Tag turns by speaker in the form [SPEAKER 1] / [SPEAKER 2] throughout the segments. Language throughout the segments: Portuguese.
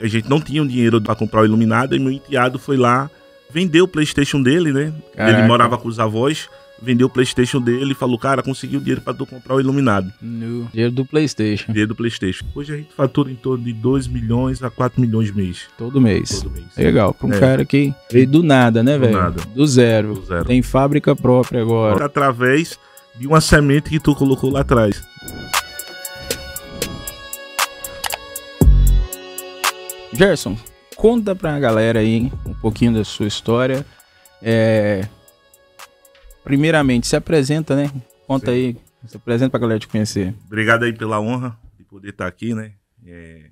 [SPEAKER 1] a gente não tinha o dinheiro para comprar o Iluminado e meu enteado foi lá, vendeu o PlayStation dele, né? Caraca. Ele morava com os avós, vendeu o PlayStation dele e falou: "Cara, conseguiu dinheiro para tu comprar o Iluminado". No. Dinheiro do PlayStation. Dinheiro do PlayStation. Hoje a gente fatura em torno de 2 milhões a 4 milhões mês. Todo mês. Todo mês. Legal, para um é. cara que veio do nada, né, velho? Do nada. Do zero. do zero. Tem fábrica própria agora. Através de uma semente que tu colocou lá
[SPEAKER 2] atrás. Gerson, conta pra galera aí um pouquinho da sua história. É... Primeiramente, se apresenta, né? Conta Sim. aí, se apresenta pra galera te conhecer.
[SPEAKER 1] Obrigado aí pela honra de poder estar aqui, né? É,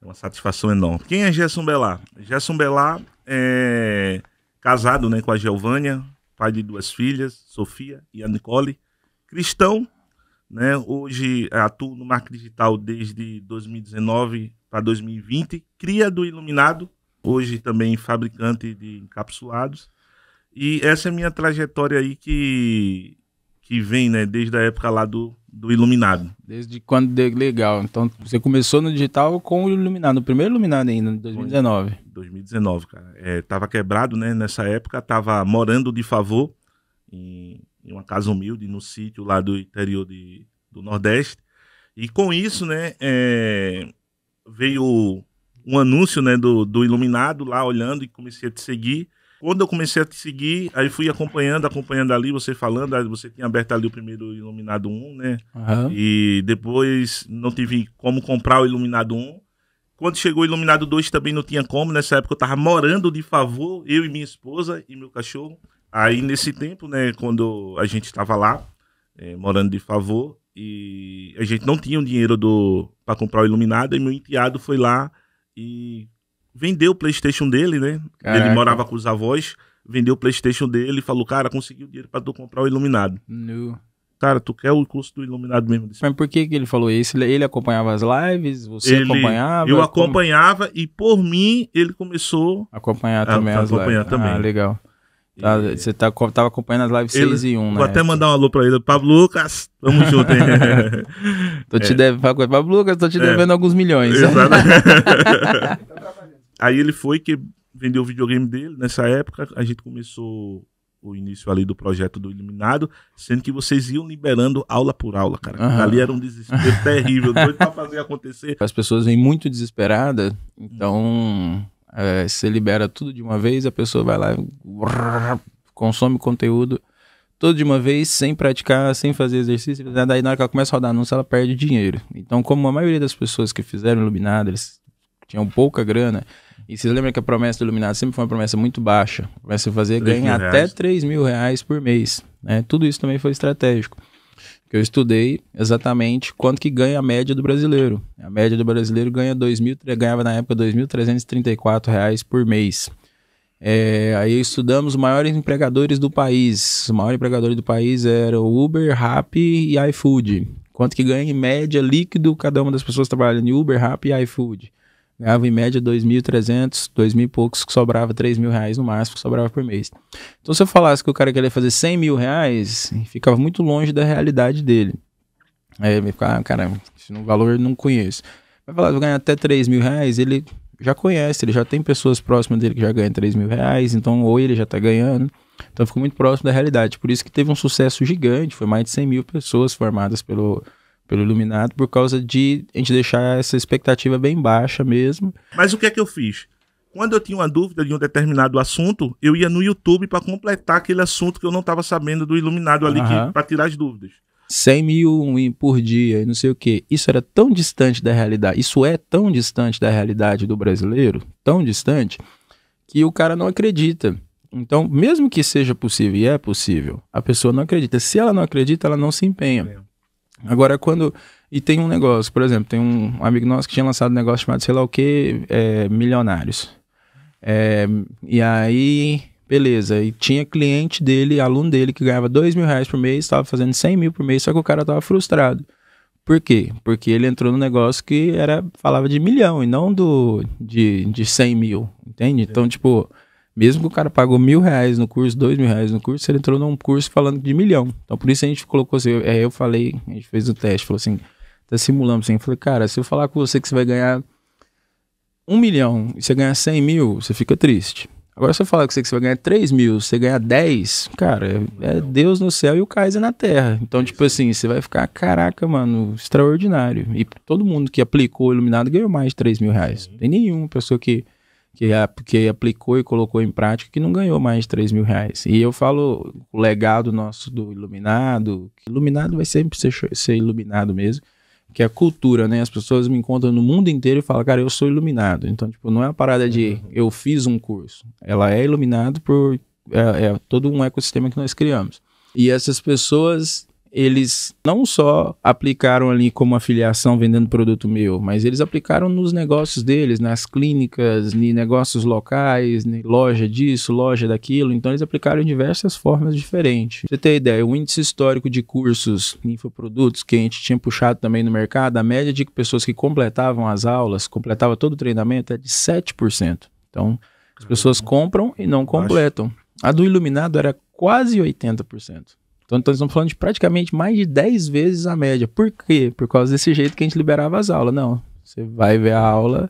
[SPEAKER 1] é uma satisfação enorme. Quem é Gerson Belar? Gerson Belar é casado né, com a Geovânia, pai de duas filhas, Sofia e a Nicole. Cristão, né? Hoje atuo no marketing digital desde 2019 para 2020, cria do Iluminado, hoje também fabricante de encapsulados. E essa é a minha trajetória aí que, que vem, né, desde a época lá do, do Iluminado. Desde quando? Legal. Então, você começou no digital com o Iluminado, o primeiro Iluminado ainda, em 2019. 2019, cara. É, tava quebrado, né, nessa época, tava morando de favor em, em uma casa humilde, no sítio lá do interior de, do Nordeste. E com isso, né, é, veio um anúncio né, do, do Iluminado lá olhando e comecei a te seguir. Quando eu comecei a te seguir, aí fui acompanhando, acompanhando ali, você falando, aí você tinha aberto ali o primeiro Iluminado 1, né? Uhum. E depois não tive como comprar o Iluminado 1. Quando chegou o Iluminado 2 também não tinha como, nessa época eu tava morando de favor, eu e minha esposa e meu cachorro. Aí nesse tempo, né, quando a gente tava lá, é, morando de favor, e a gente não tinha o dinheiro do para comprar o Iluminado, e meu enteado foi lá e vendeu o PlayStation dele, né? Caraca. Ele morava com os avós, vendeu o PlayStation dele e falou: "Cara, conseguiu dinheiro para tu comprar o Iluminado". No. Cara, tu quer o curso do Iluminado
[SPEAKER 2] mesmo? Mas por que, que ele falou isso? Ele acompanhava as lives? Você ele, acompanhava? Eu acompanhava e por mim ele começou acompanhar também a, acompanhar lives. também. Ah, legal. Tá, você tá, tava acompanhando as lives ele, 6 e 1, né? Vou até mandar
[SPEAKER 1] um alô pra ele. Pablo Lucas, tamo junto, hein? tô te é. devendo, Pablo
[SPEAKER 2] Lucas, tô te é. devendo é. alguns milhões. Exato.
[SPEAKER 1] Aí ele foi que vendeu o videogame dele. Nessa época, a gente começou o início ali do projeto do Iluminado, sendo que vocês iam liberando aula por aula, cara.
[SPEAKER 2] Uhum. Ali era um desespero terrível, doido pra fazer acontecer. As pessoas vêm muito desesperadas, hum. então... Hum é, você libera tudo de uma vez, a pessoa vai lá, consome conteúdo tudo de uma vez, sem praticar, sem fazer exercício. Né? Daí, na hora que ela começa a rodar anúncio, ela perde dinheiro. Então, como a maioria das pessoas que fizeram Iluminado, eles tinham pouca grana. E vocês lembram que a promessa do Iluminado sempre foi uma promessa muito baixa. Começa a fazer ganhar até 3 mil reais por mês. Né? Tudo isso também foi estratégico que eu estudei exatamente quanto que ganha a média do brasileiro. A média do brasileiro ganha mil ganhava na época R$ 2.334 por mês. É, aí estudamos os maiores empregadores do país. O maior empregador do país era o Uber, Rappi e iFood. Quanto que ganha em média líquido cada uma das pessoas trabalhando em Uber, Rappi e iFood. Ganhava em média 2.300, 2.000 e poucos, que sobrava 3.000 mil reais no máximo, que sobrava por mês. Então, se eu falasse que o cara queria fazer 100 mil reais, ficava muito longe da realidade dele. Aí ele ficava, ah, cara, esse valor não conheço. Vai falar, ah, vou ganhar até 3 mil reais, ele já conhece, ele já tem pessoas próximas dele que já ganham 3 mil reais, então ou ele já tá ganhando. Então ficou muito próximo da realidade. Por isso que teve um sucesso gigante, foi mais de 100 mil pessoas formadas pelo, pelo Iluminado, por causa de a gente deixar essa expectativa bem baixa mesmo.
[SPEAKER 1] Mas o que é que eu fiz? Quando eu tinha uma dúvida de um determinado assunto, eu ia no YouTube para completar aquele assunto que eu não estava sabendo do Iluminado ali, para tirar as dúvidas.
[SPEAKER 2] 100 mil por dia e não sei o que. Isso era tão distante da realidade, isso é tão distante da realidade do brasileiro, tão distante, que o cara não acredita. Então, mesmo que seja possível, e é possível, a pessoa não acredita. Se ela não acredita, ela não se empenha. É. Agora, quando. E tem um negócio, por exemplo, tem um amigo nosso que tinha lançado um negócio chamado sei lá o que, é, Milionários. É, e aí, beleza. E tinha cliente dele, aluno dele, que ganhava 2 mil reais por mês, estava fazendo 100 mil por mês, só que o cara estava frustrado. Por quê? Porque ele entrou no negócio que era falava de milhão e não do de, de 100 mil, entende? Então, tipo, mesmo que o cara pagou mil reais no curso, dois mil reais no curso, ele entrou num curso falando de milhão. Então por isso a gente colocou assim, eu, é, eu falei, a gente fez o um teste, falou assim, tá simulando assim. Eu falei, cara, se eu falar com você que você vai ganhar um milhão e você ganhar cem mil, você fica triste. Agora se eu falar com você que você vai ganhar três mil, você ganhar dez, cara, é, é Deus no céu e o Kaiser na terra. Então, tipo assim, você vai ficar, caraca, mano, extraordinário. E todo mundo que aplicou o Iluminado ganhou mais de três mil reais. tem nenhuma pessoa que que, que aplicou e colocou em prática, que não ganhou mais de 3 mil reais. E eu falo o legado nosso do iluminado, que iluminado vai sempre ser, ser iluminado mesmo, que é a cultura, né? As pessoas me encontram no mundo inteiro e falam, cara, eu sou iluminado. Então, tipo, não é uma parada de uhum. eu fiz um curso. Ela é iluminado por é, é todo um ecossistema que nós criamos. E essas pessoas eles não só aplicaram ali como afiliação vendendo produto meu, mas eles aplicaram nos negócios deles, nas clínicas, em negócios locais, em loja disso, loja daquilo. Então eles aplicaram em diversas formas diferentes. Pra você ter ideia, o índice histórico de cursos em infoprodutos que a gente tinha puxado também no mercado, a média de pessoas que completavam as aulas, completava todo o treinamento é de 7%. Então, as pessoas uhum. compram e não completam. A do iluminado era quase 80%. Então, então estamos falando de praticamente mais de 10 vezes a média. Por quê? Por causa desse jeito que a gente liberava as aulas. Não, você vai ver a aula,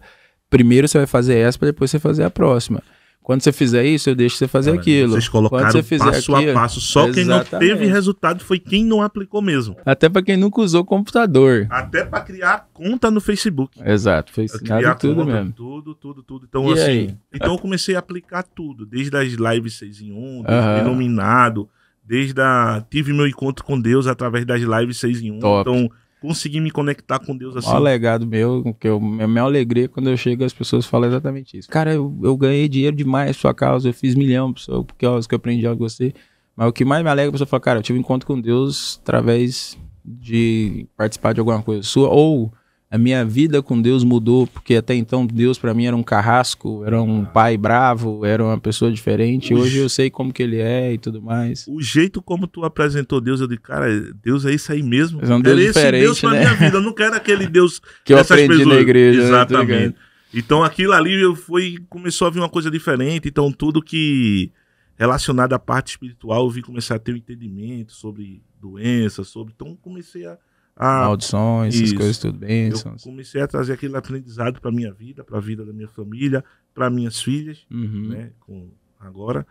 [SPEAKER 2] primeiro você vai fazer essa, para depois você fazer a próxima. Quando você fizer isso, eu deixo você fazer Cara, aquilo. Vocês colocaram Quando você fizer passo aquilo, a passo. Só exatamente. quem não teve
[SPEAKER 1] resultado foi quem não aplicou mesmo.
[SPEAKER 2] Até para quem nunca usou computador.
[SPEAKER 1] Até para criar conta no Facebook.
[SPEAKER 2] Exato, foi criar tudo conta, mesmo. Tudo, tudo, tudo. Então, e assim, aí?
[SPEAKER 1] então eu comecei a aplicar tudo. Desde as lives 6 em 1, um, uh -huh. Iluminado, Desde a. Tive meu encontro com Deus através das lives 6 em 1. Top. Então, consegui me conectar com Deus assim. O legado
[SPEAKER 2] meu, que eu, a minha alegria é quando eu chego, as pessoas falam exatamente isso. Cara, eu, eu ganhei dinheiro demais sua causa, eu fiz milhão, porque ó, é que eu aprendi algo você. Mas o que mais me alegra é a pessoa falar, cara, eu tive um encontro com Deus através de participar de alguma coisa sua, ou a minha vida com Deus mudou, porque até então Deus para mim era um carrasco, era um ah. pai bravo, era uma pessoa diferente. Hoje eu sei como que ele é
[SPEAKER 1] e tudo mais. O jeito como tu apresentou Deus, eu disse, cara, Deus é isso aí mesmo. É um Deus era esse Deus pra né? minha vida, eu não quero aquele Deus que eu aprendi pessoas. na igreja. Né? Exatamente. Né? Então aquilo ali eu fui, começou a vir uma coisa diferente, então tudo que relacionado à parte espiritual, eu vim começar a ter um entendimento sobre doenças, sobre, então comecei a ah, maldições, essas isso. coisas tudo bem. Eu comecei a trazer aquele aprendizado para minha vida, para a vida da minha família, para minhas filhas, uhum. né, com, agora.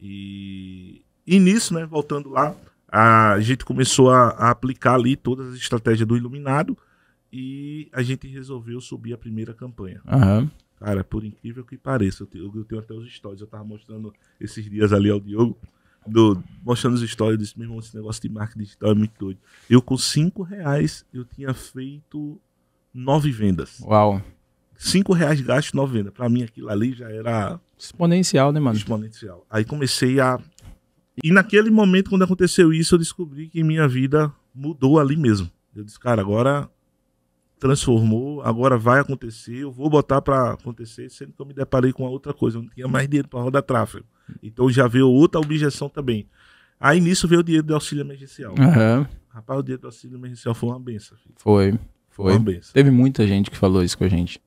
[SPEAKER 1] E, e nisso, né, voltando lá, a gente começou a, a, aplicar ali todas as estratégias do Iluminado e a gente resolveu subir a primeira campanha. Uhum. Cara, por incrível que pareça, eu tenho, eu tenho até os stories, eu tava mostrando esses dias ali ao Diogo do, mostrando as histórias, disse, meu irmão, esse negócio de marketing digital é muito doido. Eu com cinco reais, eu tinha feito nove vendas. Uau. Cinco reais gasto, nove vendas. Pra mim, aquilo ali já era... Exponencial, né, mano? Exponencial. Aí comecei a... E naquele momento, quando aconteceu isso, eu descobri que minha vida mudou ali mesmo. Eu disse, cara, agora transformou, agora vai acontecer, eu vou botar para acontecer, sendo que eu me deparei com outra coisa, eu não tinha mais dinheiro para rodar tráfego. Então já veio outra objeção também. Aí nisso veio o dinheiro do auxílio emergencial. Uhum. Rapaz, o dinheiro do auxílio emergencial foi uma benção.
[SPEAKER 2] Filho. Foi, foi. Uma benção. Teve muita gente que falou isso com a gente.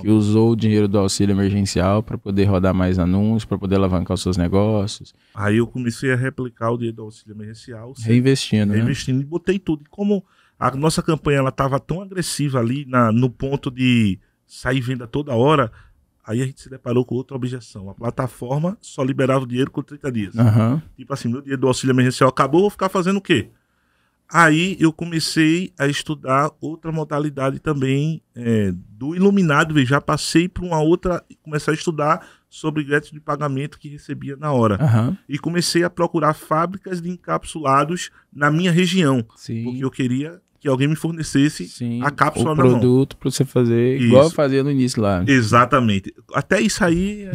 [SPEAKER 2] Que usou o dinheiro do auxílio emergencial para poder rodar mais anúncios, para poder alavancar os seus negócios. Aí
[SPEAKER 1] eu comecei a replicar o dinheiro do auxílio emergencial. Reinvestindo, reinvestindo né? Reinvestindo e botei tudo. E como a nossa campanha ela estava tão agressiva ali na, no ponto de sair venda toda hora, Aí a gente se deparou com outra objeção. A plataforma só liberava o dinheiro com 30 dias. Uhum. Tipo assim, meu dinheiro do auxílio emergencial acabou, vou ficar fazendo o quê? Aí eu comecei a estudar outra modalidade também é, do iluminado. Já passei para uma outra, comecei a estudar sobre crédito de pagamento que recebia na hora. Uhum. E comecei a procurar fábricas de encapsulados na minha região, Sim. porque eu queria que alguém me fornecesse Sim, a cápsula o na produto
[SPEAKER 2] para você fazer isso. igual eu fazia no início lá.
[SPEAKER 1] Exatamente. Até isso aí.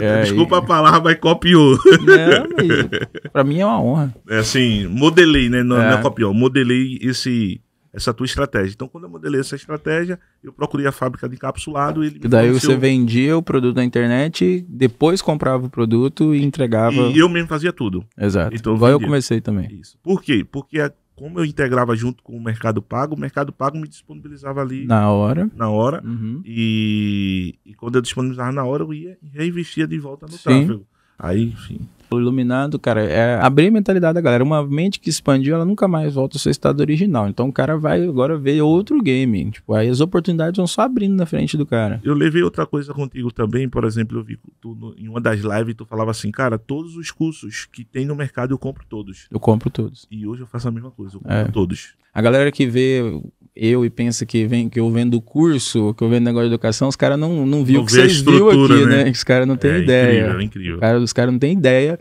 [SPEAKER 1] é, Desculpa a palavra, mas copiou. Não, pra mim é uma honra. É assim, modelei, né? Não é, não é copiou, modelei esse essa tua estratégia. Então, quando eu modelei essa estratégia, eu procurei a fábrica de encapsulado. E daí conheceu. você
[SPEAKER 2] vendia o produto na internet, depois comprava o produto e entregava. E eu mesmo fazia tudo. Exato. Então, Igual eu, comecei também. Isso.
[SPEAKER 1] Por quê? Porque a, é como eu integrava junto com o Mercado Pago, o Mercado Pago me disponibilizava ali. Na hora. Na hora. Uhum.
[SPEAKER 2] E, e, quando eu disponibilizava na hora, eu ia
[SPEAKER 1] e reinvestia de volta no Sim. tráfego.
[SPEAKER 2] Aí, enfim. O tipo, cara, é abrir a mentalidade da galera. Uma mente que expandiu, ela nunca mais volta ao seu estado original. Então o cara vai agora ver outro game. Tipo, aí as oportunidades vão só abrindo na frente do cara. Eu
[SPEAKER 1] levei outra coisa contigo também, por exemplo, eu vi tu, no, em uma das lives tu falava assim, cara, todos os cursos que tem no mercado eu compro todos. Eu compro todos. E hoje eu faço a mesma
[SPEAKER 2] coisa, eu compro é. todos. A galera que vê eu e pensa que, vem, que eu vendo curso, que eu vendo negócio de educação, os caras não, não viu não o que vocês viu aqui, né? né? Os caras não têm é, ideia. Incrível, é incrível. Cara, os caras não têm ideia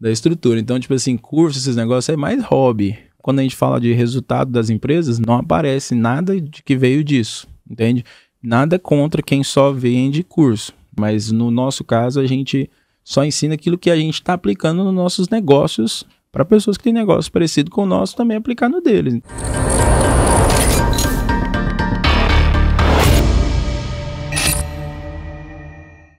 [SPEAKER 2] da estrutura. Então, tipo assim, curso, esses negócios é mais hobby. Quando a gente fala de resultado das empresas, não aparece nada de que veio disso, entende? Nada contra quem só vende curso, mas no nosso caso a gente só ensina aquilo que a gente está aplicando nos nossos negócios para pessoas que têm negócio parecido com o nosso também aplicar no deles.